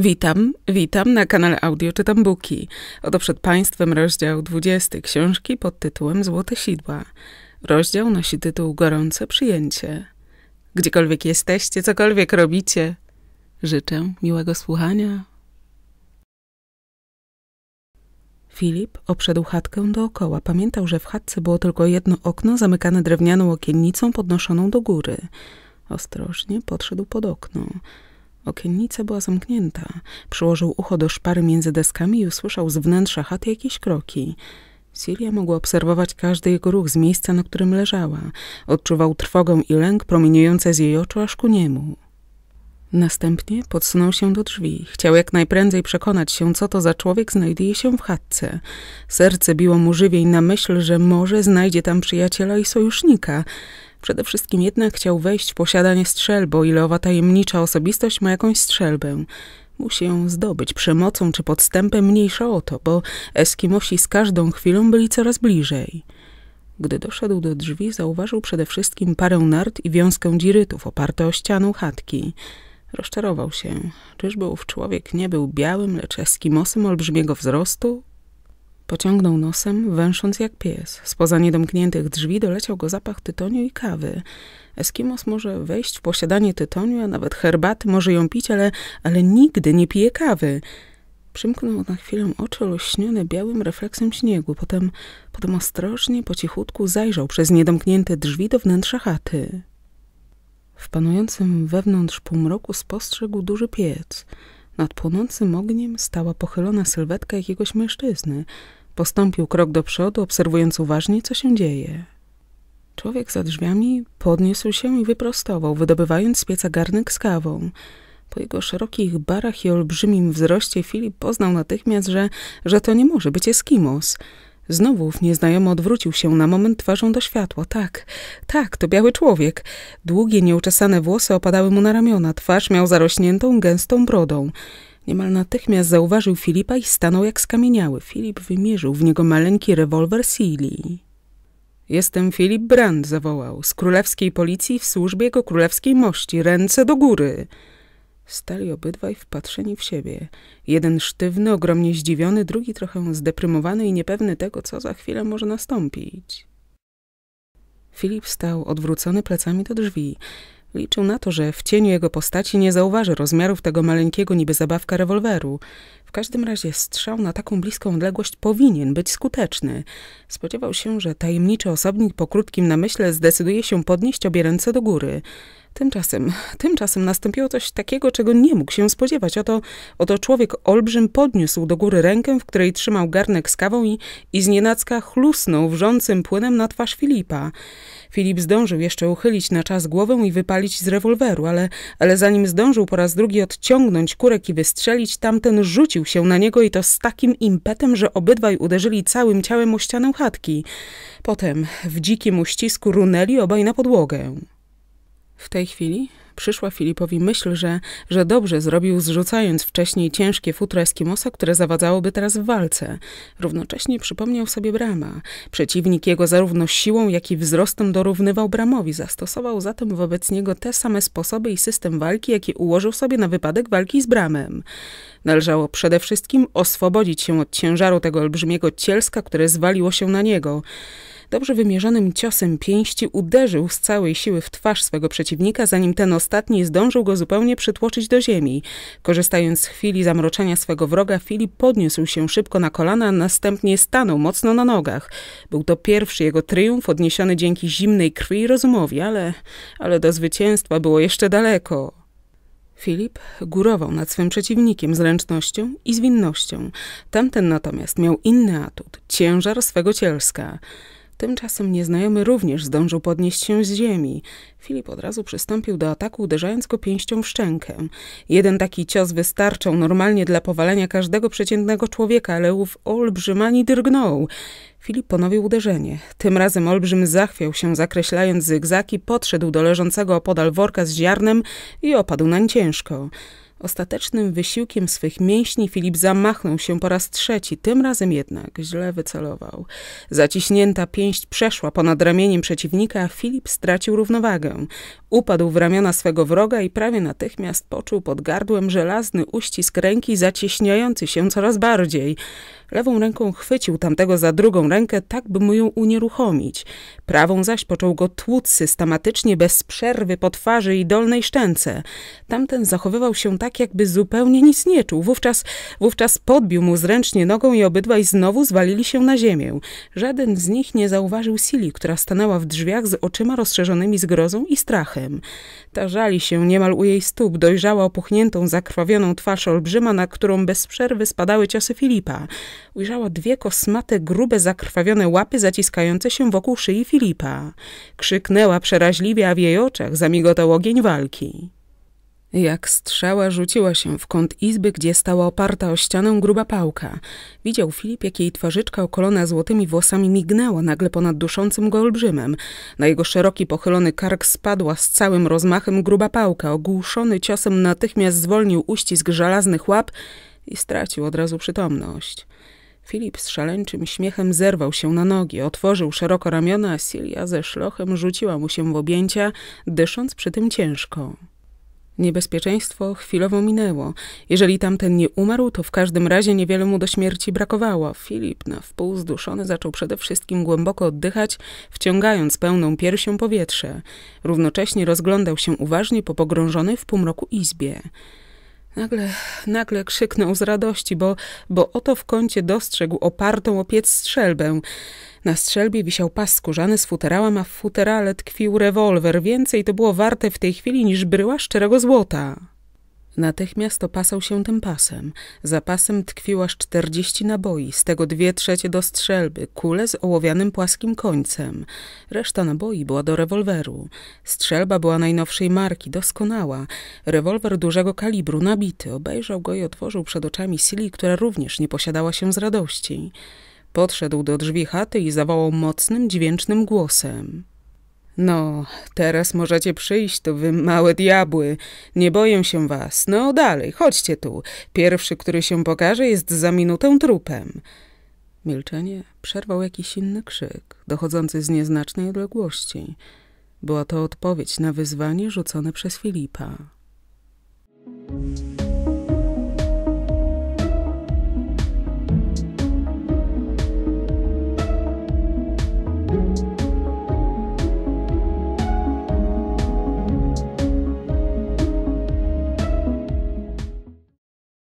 Witam, witam na kanale Audio Czytam Buki. Oto przed Państwem rozdział 20 książki pod tytułem Złote Sidła. Rozdział nosi tytuł Gorące przyjęcie. Gdziekolwiek jesteście, cokolwiek robicie, życzę miłego słuchania. Filip obszedł chatkę dookoła. Pamiętał, że w chatce było tylko jedno okno zamykane drewnianą okiennicą podnoszoną do góry. Ostrożnie podszedł pod okno. Okiennica była zamknięta. Przyłożył ucho do szpary między deskami i usłyszał z wnętrza chaty jakieś kroki. Siria mogła obserwować każdy jego ruch z miejsca, na którym leżała. Odczuwał trwogę i lęk promieniujące z jej oczu aż ku niemu. Następnie podsunął się do drzwi. Chciał jak najprędzej przekonać się, co to za człowiek znajduje się w chatce. Serce biło mu żywiej na myśl, że może znajdzie tam przyjaciela i sojusznika. Przede wszystkim jednak chciał wejść w posiadanie strzelby, bo ile owa tajemnicza osobistość ma jakąś strzelbę. Musi ją zdobyć przemocą czy podstępem mniejsza o to, bo Eskimosi z każdą chwilą byli coraz bliżej. Gdy doszedł do drzwi, zauważył przede wszystkim parę nart i wiązkę dzirytów oparte o ścianę chatki. Rozczarował się. Czyżby ów człowiek nie był białym, lecz eskimosem olbrzymiego wzrostu? Pociągnął nosem, węsząc jak pies. Spoza niedomkniętych drzwi doleciał go zapach tytoniu i kawy. Eskimos może wejść w posiadanie tytoniu, a nawet herbaty może ją pić, ale, ale nigdy nie pije kawy. Przymknął na chwilę oczy olśnione białym refleksem śniegu. Potem, potem ostrożnie, po cichutku zajrzał przez niedomknięte drzwi do wnętrza chaty. W panującym wewnątrz półmroku spostrzegł duży piec. Nad płonącym ogniem stała pochylona sylwetka jakiegoś mężczyzny. Postąpił krok do przodu, obserwując uważnie, co się dzieje. Człowiek za drzwiami podniósł się i wyprostował, wydobywając z pieca garnek z kawą. Po jego szerokich barach i olbrzymim wzroście Filip poznał natychmiast, że, że to nie może być Eskimos. Znowu nieznajomy odwrócił się na moment twarzą do światła. Tak, tak, to biały człowiek. Długie, nieuczesane włosy opadały mu na ramiona. Twarz miał zarośniętą, gęstą brodą. Niemal natychmiast zauważył Filipa i stanął jak skamieniały. Filip wymierzył w niego maleńki rewolwer Seeley. Jestem Filip Brand, zawołał. Z królewskiej policji w służbie jego królewskiej mości. Ręce do góry. Stali obydwaj wpatrzeni w siebie. Jeden sztywny, ogromnie zdziwiony, drugi trochę zdeprymowany i niepewny tego, co za chwilę może nastąpić. Filip stał odwrócony plecami do drzwi. Liczył na to, że w cieniu jego postaci nie zauważy rozmiarów tego maleńkiego niby zabawka rewolweru. W każdym razie strzał na taką bliską odległość powinien być skuteczny. Spodziewał się, że tajemniczy osobnik po krótkim namyśle zdecyduje się podnieść obie ręce do góry. Tymczasem, tymczasem nastąpiło coś takiego, czego nie mógł się spodziewać. Oto, oto człowiek olbrzym podniósł do góry rękę, w której trzymał garnek z kawą i, i znienacka chlusnął wrzącym płynem na twarz Filipa. Filip zdążył jeszcze uchylić na czas głowę i wypalić z rewolweru, ale, ale zanim zdążył po raz drugi odciągnąć kurek i wystrzelić, tamten rzucił się na niego i to z takim impetem, że obydwaj uderzyli całym ciałem o ścianę chatki. Potem w dzikim uścisku runęli obaj na podłogę. W tej chwili przyszła Filipowi myśl, że, że dobrze zrobił, zrzucając wcześniej ciężkie futro Eskimosa, które zawadzałoby teraz w walce. Równocześnie przypomniał sobie Brama. Przeciwnik jego zarówno siłą, jak i wzrostem dorównywał Bramowi. Zastosował zatem wobec niego te same sposoby i system walki, jaki ułożył sobie na wypadek walki z Bramem. Należało przede wszystkim oswobodzić się od ciężaru tego olbrzymiego cielska, które zwaliło się na niego. Dobrze wymierzonym ciosem pięści uderzył z całej siły w twarz swego przeciwnika, zanim ten ostatni zdążył go zupełnie przytłoczyć do ziemi. Korzystając z chwili zamroczenia swego wroga, Filip podniósł się szybko na kolana, a następnie stanął mocno na nogach. Był to pierwszy jego triumf odniesiony dzięki zimnej krwi i rozumowi, ale, ale do zwycięstwa było jeszcze daleko. Filip górował nad swym przeciwnikiem zręcznością i zwinnością. Tamten natomiast miał inny atut ciężar swego cielska. Tymczasem nieznajomy również zdążył podnieść się z ziemi. Filip od razu przystąpił do ataku, uderzając go pięścią w szczękę. Jeden taki cios wystarczał normalnie dla powalenia każdego przeciętnego człowieka, ale ów olbrzymani drgnął. Filip ponowił uderzenie. Tym razem olbrzym zachwiał się, zakreślając zygzaki, podszedł do leżącego opodal worka z ziarnem i opadł nań ciężko. Ostatecznym wysiłkiem swych mięśni Filip zamachnął się po raz trzeci, tym razem jednak źle wycelował. Zaciśnięta pięść przeszła ponad ramieniem przeciwnika, a Filip stracił równowagę. Upadł w ramiona swego wroga i prawie natychmiast poczuł pod gardłem żelazny uścisk ręki, zacieśniający się coraz bardziej. Lewą ręką chwycił tamtego za drugą rękę, tak by mu ją unieruchomić. Prawą zaś począł go tłuc systematycznie, bez przerwy po twarzy i dolnej szczęce. Tamten zachowywał się tak, tak jakby zupełnie nic nie czuł. Wówczas, wówczas podbił mu zręcznie nogą i obydwaj znowu zwalili się na ziemię. Żaden z nich nie zauważył Sili, która stanęła w drzwiach z oczyma rozszerzonymi zgrozą i strachem. Tarzali się niemal u jej stóp, dojrzała opuchniętą, zakrwawioną twarz olbrzyma, na którą bez przerwy spadały ciosy Filipa. Ujrzała dwie kosmate, grube, zakrwawione łapy zaciskające się wokół szyi Filipa. Krzyknęła przeraźliwie, a w jej oczach zamigotał ogień walki. Jak strzała rzuciła się w kąt izby, gdzie stała oparta o ścianę gruba pałka. Widział Filip, jak jej twarzyczka okolona złotymi włosami mignęła nagle ponad duszącym go olbrzymem. Na jego szeroki, pochylony kark spadła z całym rozmachem gruba pałka. Ogłuszony ciosem natychmiast zwolnił uścisk żelaznych łap i stracił od razu przytomność. Filip z szaleńczym śmiechem zerwał się na nogi, otworzył szeroko ramiona, a Silja ze szlochem rzuciła mu się w objęcia, dysząc przy tym ciężko. Niebezpieczeństwo chwilowo minęło. Jeżeli tamten nie umarł, to w każdym razie niewiele mu do śmierci brakowało. Filip, na wpół zduszony, zaczął przede wszystkim głęboko oddychać, wciągając pełną piersią powietrze. Równocześnie rozglądał się uważnie po pogrążonej w półmroku izbie. Nagle, nagle krzyknął z radości, bo, bo oto w kącie dostrzegł opartą o piec strzelbę. Na strzelbie wisiał pas skórzany z futerałem, a w futerale tkwił rewolwer. Więcej to było warte w tej chwili niż bryła szczerego złota. Natychmiast opasał się tym pasem. Za pasem tkwiło aż czterdzieści naboi, z tego dwie trzecie do strzelby, kule z ołowianym płaskim końcem. Reszta naboi była do rewolweru. Strzelba była najnowszej marki, doskonała. Rewolwer dużego kalibru, nabity. Obejrzał go i otworzył przed oczami Sili, która również nie posiadała się z radości. Podszedł do drzwi chaty i zawołał mocnym, dźwięcznym głosem. No, teraz możecie przyjść, to wy małe diabły. Nie boję się was. No dalej, chodźcie tu. Pierwszy, który się pokaże, jest za minutę trupem. Milczenie przerwał jakiś inny krzyk, dochodzący z nieznacznej odległości. Była to odpowiedź na wyzwanie rzucone przez Filipa.